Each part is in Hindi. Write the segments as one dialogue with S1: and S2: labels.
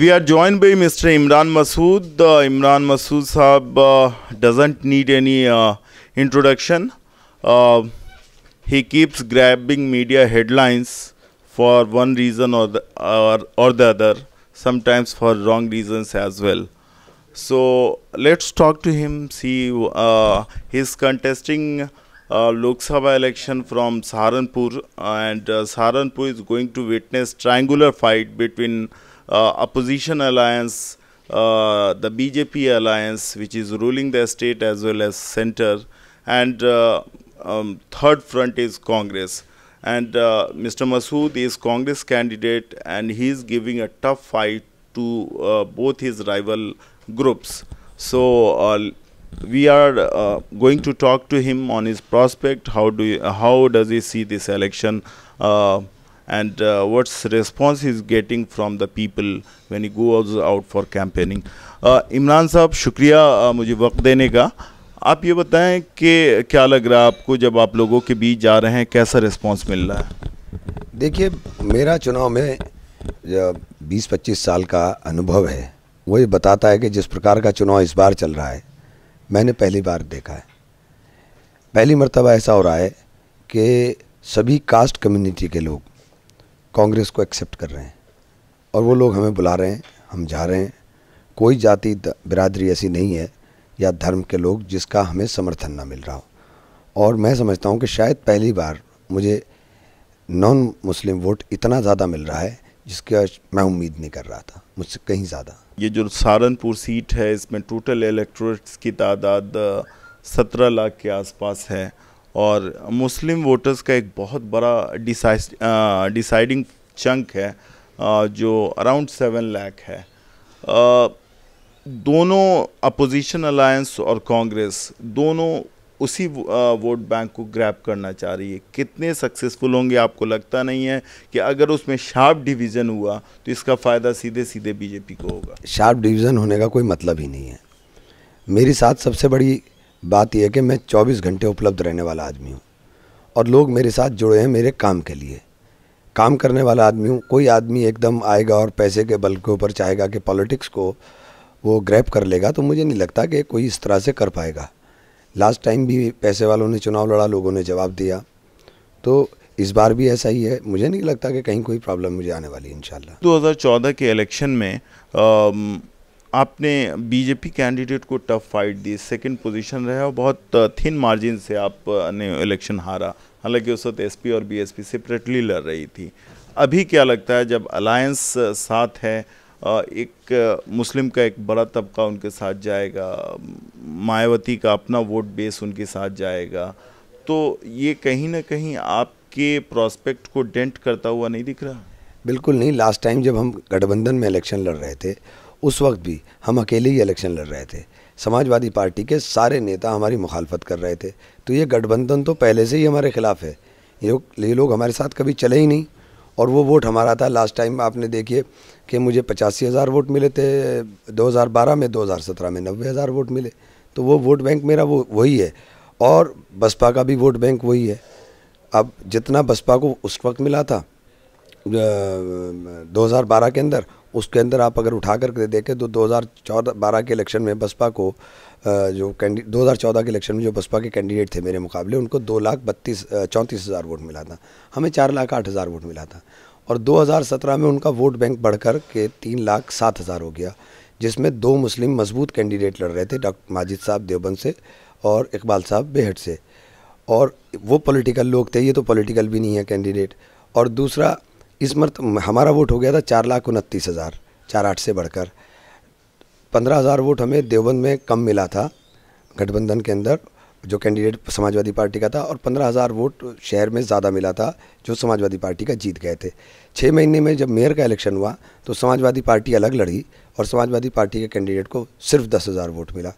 S1: We are joined by Mr. Imran Masood. Uh, Imran Masood Saab uh, doesn't need any uh, introduction. Uh, he keeps grabbing media headlines for one reason or the, or, or the other, sometimes for wrong reasons as well. So let's talk to him. See, is uh, contesting uh, Lok Sabha election from Saharanpur, and Saharanpur is going to witness triangular fight between. Uh, opposition alliance, uh, the BJP alliance, which is ruling the state as well as center, and uh, um, third front is Congress. And Mr. Masood is Congress candidate, and he is giving a tough fight to both his rival groups. So we are uh, going to talk to him on his prospect. How do you, how does he see this election uh, and uh, what's response he's getting from the people when he goes out for campaigning. Uh, Imran साहब शुक्रिया uh, मुझे वक्त देने का आप ये बताएं कि क्या लग रहा है आपको जब आप लोगों के बीच जा रहे हैं कैसा रिस्पांस मिल रहा है
S2: देखिए मेरा चुनाव में बीस पच्चीस साल का अनुभव है वो ये बताता है कि जिस प्रकार का चुनाव इस बार चल रहा है मैंने पहली बार देखा है पहली मरतबा ऐसा हो रहा है कि सभी कास्ट कम्युनिटी के लोग कांग्रेस को एक्सेप्ट कर रहे हैं और वो लोग हमें बुला रहे हैं हम जा रहे हैं कोई जाति बिरादरी ऐसी नहीं है या धर्म के लोग जिसका हमें समर्थन ना मिल रहा हो और मैं समझता हूँ कि शायद पहली बार मुझे नॉन मुस्लिम वोट इतना ज़्यादा मिल रहा है जिसका मैं उम्मीद नहीं कर रहा था मुझसे कहीं ज़्यादा
S1: ये जो सहारनपुर सीट है इसमें टोटल इलेक्ट्रोट्स की तादाद सत्रह लाख के आसपास है और मुस्लिम वोटर्स का एक बहुत बड़ा डिसाइडिंग चंक है आ, जो अराउंड सेवन लाख है आ, दोनों अपोजिशन अलायंस और कांग्रेस दोनों उसी वोट बैंक को ग्रैप करना चाह रही है कितने सक्सेसफुल होंगे आपको लगता नहीं है कि अगर उसमें शार्प डिवीज़न हुआ तो इसका फ़ायदा सीधे सीधे बीजेपी को होगा
S2: शार्प डिवीज़न होने का कोई मतलब ही नहीं है मेरे साथ सबसे बड़ी बात यह है कि मैं 24 घंटे उपलब्ध रहने वाला आदमी हूँ और लोग मेरे साथ जुड़े हैं मेरे काम के लिए काम करने वाला आदमी हूँ कोई आदमी एकदम आएगा और पैसे के बल के ऊपर चाहेगा कि पॉलिटिक्स को वो ग्रैप कर लेगा तो मुझे नहीं लगता कि कोई इस तरह से कर पाएगा लास्ट टाइम भी पैसे वालों ने चुनाव लड़ा लोगों ने जवाब दिया तो इस बार भी ऐसा ही है मुझे नहीं लगता कि कहीं कोई प्रॉब्लम मुझे आने वाली इन
S1: 2014 के इलेक्शन में आ, आपने बीजेपी कैंडिडेट को टफ फाइट दी सेकंड पोजीशन रहा और बहुत थिन मार्जिन से आपने इलेक्शन हारा हालांकि उस वक्त एसपी और बीएसपी सेपरेटली लड़ रही थी अभी क्या लगता है जब अलायंस साथ है एक मुस्लिम का एक बड़ा तबका उनके साथ जाएगा मायावती का अपना वोट बेस उनके साथ जाएगा तो ये कहीं ना कहीं आपके प्रॉस्पेक्ट को डेंट करता हुआ नहीं दिख रहा
S2: बिल्कुल नहीं लास्ट टाइम जब हम गठबंधन में इलेक्शन लड़ रहे थे उस वक्त भी हम अकेले ही इलेक्शन लड़ रहे थे समाजवादी पार्टी के सारे नेता हमारी मुखालफत कर रहे थे तो ये गठबंधन तो पहले से ही हमारे खिलाफ है ये लोग ये लोग हमारे साथ कभी चले ही नहीं और वो वोट हमारा था लास्ट टाइम आपने देखिए कि मुझे पचासी हज़ार वोट मिले थे 2012 में 2017 में नब्बे हज़ार वोट मिले तो वो वोट बैंक मेरा वो वही है और बसपा का भी वोट बैंक वही है अब जितना बसपा को उस वक्त मिला था 2012 के अंदर उसके अंदर आप अगर उठा कर देखें तो 2014-12 के इलेक्शन में बसपा को जो कैंडी 2014 के इलेक्शन में जो बसपा के कैंडिडेट थे मेरे मुकाबले उनको दो लाख बत्तीस चौंतीस हज़ार वोट मिला था हमें चार लाख आठ हज़ार वोट मिला था और 2017 में उनका वोट बैंक बढ़कर के तीन लाख सात हज़ार हो गया जिसमें दो मुस्लिम मजबूत कैंडिडेट लड़ रहे थे डॉक्टर माजिद साहब देवबंद से और इकबाल साहब बेहट से और वो पॉलिटिकल लोग थे ये तो पॉलिटिकल भी नहीं है कैंडिडेट और दूसरा इस मरत हमारा वोट हो गया था चार लाख उनतीस हज़ार चार आठ से बढ़कर पंद्रह हज़ार वोट हमें देवबंद में कम मिला था गठबंधन के अंदर जो कैंडिडेट समाजवादी पार्टी का था और पंद्रह हज़ार वोट शहर में ज़्यादा मिला था जो समाजवादी पार्टी का जीत गए थे छः महीने में जब मेयर का इलेक्शन हुआ तो समाजवादी पार्टी अलग लड़ी और समाजवादी पार्टी के कैंडिडेट को सिर्फ दस हज़ार वोट मिला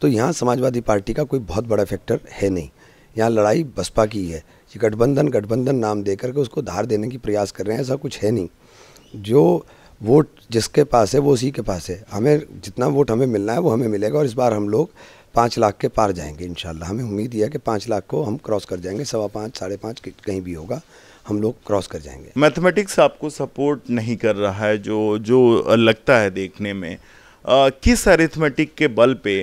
S2: तो यहाँ समाजवादी पार्टी का कोई बहुत बड़ा फैक्टर है नहीं यहाँ लड़ाई बसपा की है ये गठबंधन गठबंधन नाम दे करके उसको धार देने की प्रयास कर रहे हैं ऐसा कुछ है नहीं जो वोट जिसके पास है वो उसी के पास है हमें जितना वोट हमें मिलना है वो हमें मिलेगा और इस बार हम लोग पाँच लाख के पार जाएंगे इन हमें उम्मीद यह है कि पाँच लाख को हम क्रॉस कर जाएंगे सवा पाँच साढ़े पाँच कहीं भी
S1: होगा हम लोग क्रॉस कर जाएंगे मैथमेटिक्स आपको सपोर्ट नहीं कर रहा है जो जो लगता है देखने में आ, किस अरिथमेटिक के बल पे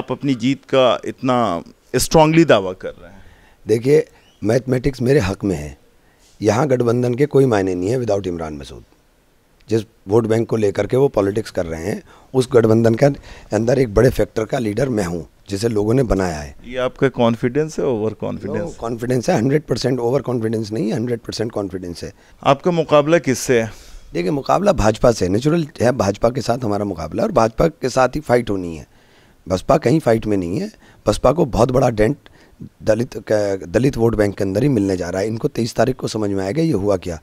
S1: आप अपनी जीत का इतना स्ट्रांगली दावा कर रहे हैं
S2: देखिए मैथमेटिक्स मेरे हक में है यहाँ गठबंधन के कोई मायने नहीं है विदाउट इमरान मसूद जिस वोट बैंक को लेकर के वो पॉलिटिक्स कर रहे हैं उस गठबंधन के अंदर एक बड़े फैक्टर का लीडर मैं हूँ जिसे लोगों ने बनाया है
S1: ये आपका कॉन्फिडेंस है ओवर कॉन्फिडेंस कॉन्फिडेंस
S2: है हंड्रेड परसेंट ओवर कॉन्फिडेंस नहीं हंड्रेड परसेंट कॉन्फिडेंस है
S1: आपका मुकाबला किससे है
S2: देखिए मुकाबला भाजपा से नेचुरल है भाजपा के साथ हमारा मुकाबला और भाजपा के साथ ही फाइट होनी है बसपा कहीं फाइट में नहीं है बसपा को बहुत बड़ा dent Dalit Dalit vote bank के अंदर ही मिलने जा रहा है इनको तेईस तारीख को समझ में आएगा ये हुआ क्या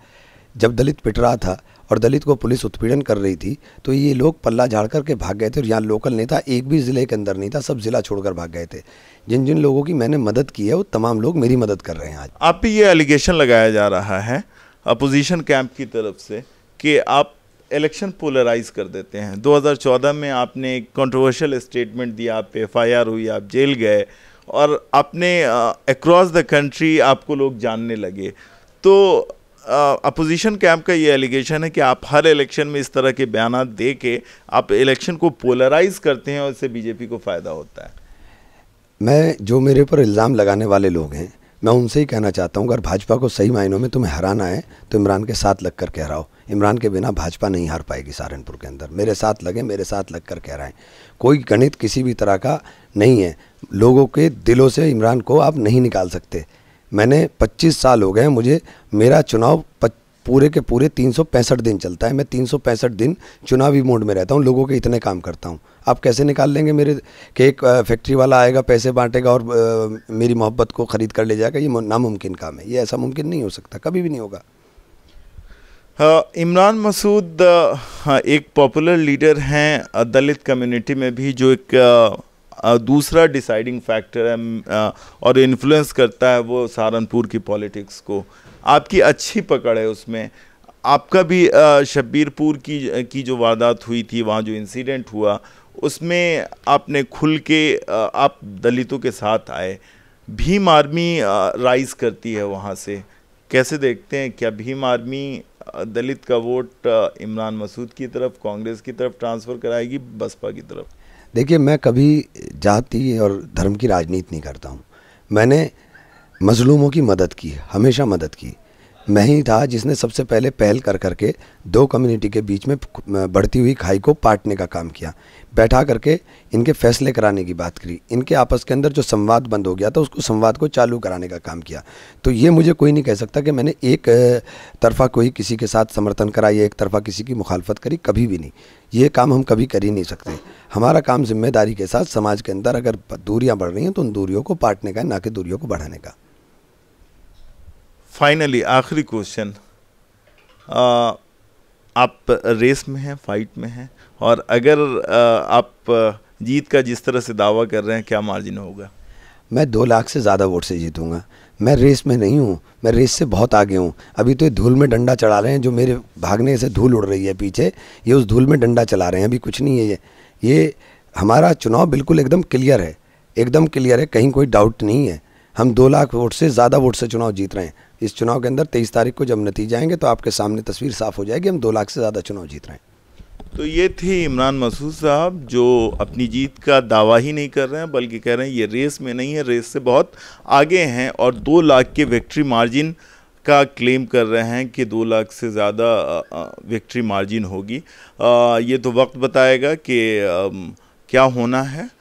S2: जब दलित पिट रहा था और दलित को पुलिस उत्पीड़न कर रही थी तो ये लोग पल्ला झाड़ करके भाग गए थे और यहाँ लोकल नेता एक भी ज़िले के अंदर नहीं था सब ज़िला छोड़कर भाग गए थे जिन जिन लोगों की मैंने मदद की है वो तमाम लोग मेरी मदद कर रहे हैं आज
S1: आप ये एलिगेशन लगाया जा रहा है अपोजिशन कैंप की तरफ से कि आप इलेक्शन पोलराइज कर देते हैं 2014 में आपने एक कंट्रोवर्शियल स्टेटमेंट दिया आप पे एफ हुई आप जेल गए और अपने अक्रॉस द कंट्री आपको लोग जानने लगे तो अपोजिशन कैंप का ये एलिगेशन है कि आप हर इलेक्शन में इस तरह के बयान दे के आप इलेक्शन को पोलराइज करते हैं और इससे बीजेपी को फ़ायदा होता है
S2: मैं जो मेरे ऊपर इल्ज़ाम लगाने वाले लोग हैं मैं उनसे ही कहना चाहता हूँ अगर भाजपा को सही मायनों में तुम्हें हराना है तो इमरान के साथ लग कर रहा हराओ इमरान के बिना भाजपा नहीं हार पाएगी सहारनपुर के अंदर मेरे साथ लगे मेरे साथ लग कर कह रहे हैं कोई गणित किसी भी तरह का नहीं है लोगों के दिलों से इमरान को आप नहीं निकाल सकते मैंने 25 साल हो गए मुझे मेरा चुनाव पूरे के पूरे तीन दिन चलता है मैं तीन दिन चुनावी मोड में रहता हूँ लोगों के इतने काम करता हूँ आप कैसे निकाल लेंगे मेरे कि एक फैक्ट्री वाला आएगा पैसे बांटेगा और मेरी मोहब्बत को ख़रीद कर ले जाएगा ये नामुमकिन काम है ये ऐसा मुमकिन नहीं हो
S1: सकता कभी भी नहीं होगा हाँ, इमरान मसूद हाँ, एक पॉपुलर लीडर हैं दलित कम्युनिटी में भी जो एक दूसरा डिसाइडिंग फैक्टर है और इन्फ्लुएंस करता है वो सहारनपुर की पॉलिटिक्स को आपकी अच्छी पकड़ है उसमें आपका भी शब्बीरपुर की की जो वारदात हुई थी वहाँ जो इंसिडेंट हुआ उसमें आपने खुल के आप दलितों के साथ आए भीम आर्मी राइज करती है वहाँ से कैसे देखते हैं क्या भीम आर्मी दलित का वोट इमरान मसूद की तरफ कांग्रेस की तरफ ट्रांसफ़र कराएगी बसपा की तरफ
S2: देखिए मैं कभी जाति और धर्म की राजनीति नहीं करता हूँ मैंने मज़लूमों की मदद की हमेशा मदद की मैं ही था जिसने सबसे पहले पहल कर करके दो कम्युनिटी के बीच में बढ़ती हुई खाई को पाटने का काम किया बैठा करके इनके फैसले कराने की बात करी इनके आपस के अंदर जो संवाद बंद हो गया था उसको संवाद को चालू कराने का काम किया तो ये मुझे कोई नहीं कह सकता कि मैंने एक तरफा कोई किसी के साथ समर्थन करा या एक तरफा किसी की मुखालफत करी कभी भी नहीं ये काम हम कभी कर ही नहीं सकते हमारा काम जिम्मेदारी के साथ समाज के अंदर अगर दूरियाँ बढ़ रही हैं तो उन दूरियों को पाटने का ना कि दूरियों को बढ़ाने का
S1: फाइनली आखिरी क्वेश्चन आप रेस में हैं फाइट में हैं और अगर आप जीत का जिस तरह से दावा कर रहे हैं क्या मार्जिन होगा
S2: मैं दो लाख से ज़्यादा वोट से जीतूंगा मैं रेस में नहीं हूँ मैं रेस से बहुत आगे हूँ अभी तो ये धूल में डंडा चढ़ा रहे हैं जो मेरे भागने से धूल उड़ रही है पीछे ये उस धूल में डंडा चला रहे हैं अभी कुछ नहीं है ये ये हमारा चुनाव बिल्कुल एकदम क्लियर है एकदम क्लियर है कहीं कोई डाउट नहीं है हम दो लाख वोट से ज़्यादा वोट से चुनाव जीत रहे हैं इस चुनाव के अंदर तेईस तारीख को जब नतीजे आएंगे तो आपके सामने तस्वीर साफ हो जाएगी हम दो लाख से ज़्यादा चुनाव जीत रहे हैं
S1: तो ये थे इमरान मसूद साहब जो अपनी जीत का दावा ही नहीं कर रहे हैं बल्कि कह रहे हैं ये रेस में नहीं है रेस से बहुत आगे हैं और दो लाख के विक्ट्री मार्जिन का क्लेम कर रहे हैं कि दो लाख से ज़्यादा विक्ट्री मार्जिन होगी ये तो वक्त बताएगा कि क्या होना है